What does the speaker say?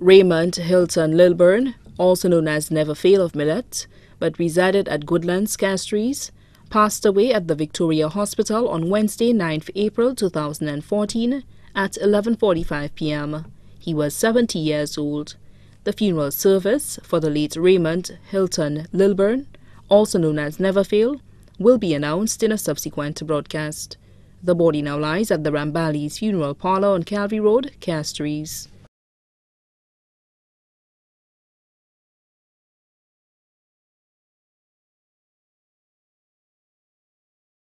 Raymond Hilton Lilburn, also known as Never Fail of Millet, but resided at Goodlands Castries, passed away at the Victoria Hospital on Wednesday 9th April 2014 at 11.45 p.m. He was 70 years old. The funeral service for the late Raymond Hilton Lilburn, also known as Neverfail, will be announced in a subsequent broadcast. The body now lies at the Rambalis Funeral Parlour on Calvary Road, Castries.